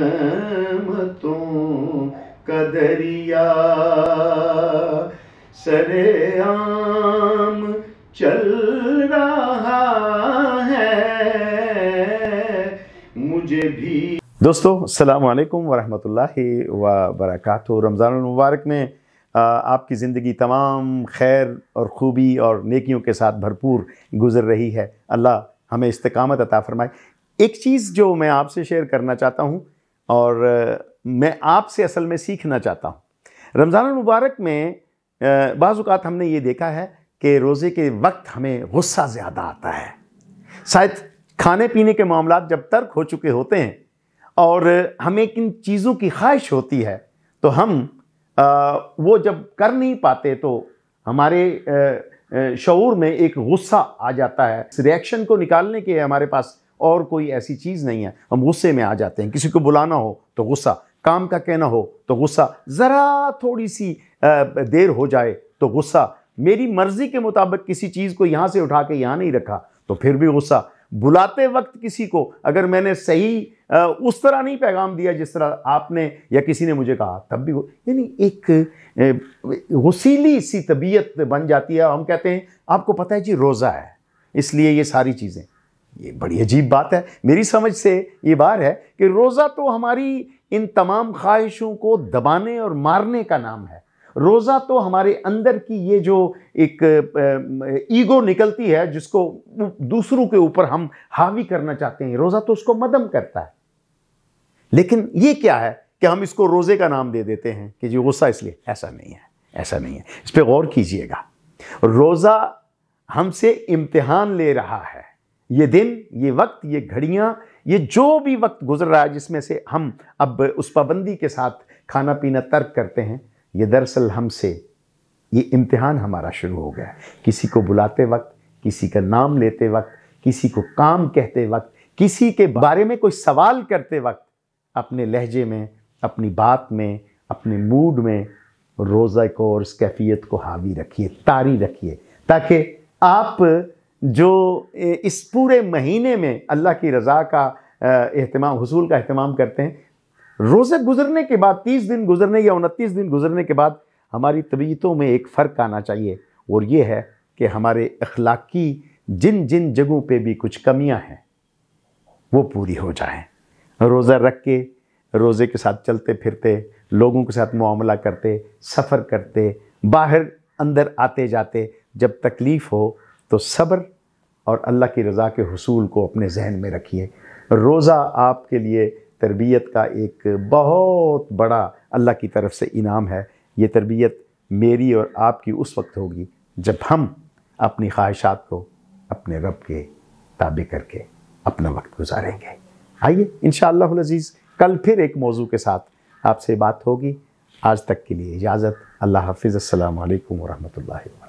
रहमतों कदरिया सरे आम चल रहा है मुझे भी दोस्तों सलाम अलैकुम वरहमतुल्लाहि व बरकातहू रमज़ान मुबारक में आपकी ज़िंदगी तमाम खैर और ख़ूबी और नेकियों के साथ भरपूर गुज़र रही है अल्लाह हमें इस्तकामत अता फ़रमाए एक चीज़ जो मैं आपसे शेयर करना चाहता हूँ और मैं आपसे असल में सीखना चाहता हूँ रमज़ान मुबारक में बाज़ात हमने ये देखा है कि रोज़े के वक्त हमें गुस्सा ज़्यादा आता है शायद खाने पीने के मामला जब तर्क हो चुके होते हैं और हमें किन चीज़ों की ख्वाहिश होती है तो हम आ, वो जब कर नहीं पाते तो हमारे शूर में एक गुस्सा आ जाता है इस रिएक्शन को निकालने के हमारे पास और कोई ऐसी चीज़ नहीं है हम गुस्से में आ जाते हैं किसी को बुलाना हो तो गुस्सा काम का कहना हो तो गुस्सा ज़रा थोड़ी सी देर हो जाए तो गुस्सा मेरी मर्ज़ी के मुताबिक किसी चीज़ को यहाँ से उठा के यहाँ नहीं रखा तो फिर भी गुस्सा बुलाते वक्त किसी को अगर मैंने सही उस तरह नहीं पैगाम दिया जिस तरह आपने या किसी ने मुझे कहा तब भी यानी एक वसीली सी तबीयत बन जाती है हम कहते हैं आपको पता है जी रोज़ा है इसलिए ये सारी चीज़ें ये बड़ी अजीब बात है मेरी समझ से ये बार है कि रोज़ा तो हमारी इन तमाम ख्वाहिशों को दबाने और मारने का नाम है रोज़ा तो हमारे अंदर की ये जो एक ईगो निकलती है जिसको दूसरों के ऊपर हम हावी करना चाहते हैं रोज़ा तो उसको मदम करता है लेकिन ये क्या है कि हम इसको रोज़े का नाम दे देते हैं कि जी गुस्सा इसलिए ऐसा नहीं है ऐसा नहीं है इस पर गौर कीजिएगा रोज़ा हमसे इम्तिहान ले रहा है ये दिन ये वक्त ये घड़ियाँ ये जो भी वक्त गुजर रहा है जिसमें से हम अब उस पाबंदी के साथ खाना पीना तर्क करते हैं ये दरअसल हमसे ये इम्तिहान हमारा शुरू हो गया किसी को बुलाते वक्त किसी का नाम लेते वक्त किसी को काम कहते वक्त किसी के बारे में कोई सवाल करते वक्त अपने लहजे में अपनी बात में अपने मूड में रोज़ा को और कैफियत को हावी रखिए तारी रखिए ताकि आप जो इस पूरे महीने में अल्लाह की रज़ा का अहतमाम हसूल का अहतमाम करते हैं रोज़े गुजरने के बाद तीस दिन गुजरने या उनतीस दिन गुजरने के बाद हमारी तबीयतों में एक फ़र्क आना चाहिए और ये है कि हमारे अखलाकी जिन जिन जगहों पर भी कुछ कमियाँ हैं वो पूरी हो जाएँ रोज़ा रख के रोज़े के साथ चलते फिरते लोगों के साथ मामला करते सफ़र करते बाहर अंदर आते जाते जब तकलीफ़ हो तो सब्र और अल्लाह की रज़ा के हसूल को अपने जहन में रखिए रोज़ा आपके लिए तरबियत का एक बहुत बड़ा अल्लाह की तरफ से इनाम है ये तरबियत मेरी और आपकी उस वक्त होगी जब हम अपनी ख्वाहिशात को अपने रब के ताबे करके अपना वक्त गुजारेंगे आइए इन अजीज़ कल फिर एक मौजू के साथ आपसे बात होगी आज तक के लिए इजाज़त अल्लाह हाफिज़ अल्लाम वरहमल वर्क